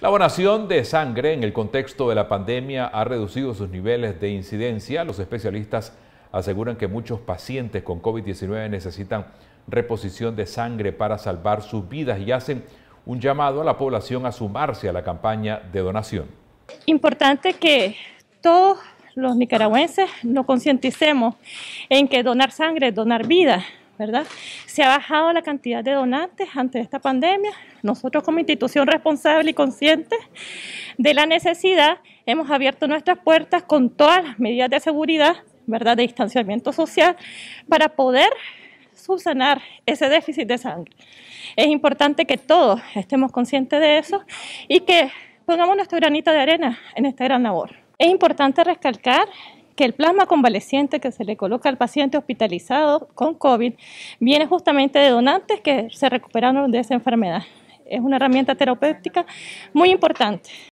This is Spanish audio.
La donación de sangre en el contexto de la pandemia ha reducido sus niveles de incidencia. Los especialistas aseguran que muchos pacientes con COVID-19 necesitan reposición de sangre para salvar sus vidas y hacen un llamado a la población a sumarse a la campaña de donación. Importante que todos los nicaragüenses nos concienticemos en que donar sangre es donar vida, ¿verdad? se ha bajado la cantidad de donantes ante esta pandemia. Nosotros como institución responsable y consciente de la necesidad hemos abierto nuestras puertas con todas las medidas de seguridad, ¿verdad? de distanciamiento social para poder subsanar ese déficit de sangre. Es importante que todos estemos conscientes de eso y que pongamos nuestro granito de arena en esta gran labor. Es importante recalcar que el plasma convaleciente que se le coloca al paciente hospitalizado con COVID viene justamente de donantes que se recuperaron de esa enfermedad. Es una herramienta terapéutica muy importante.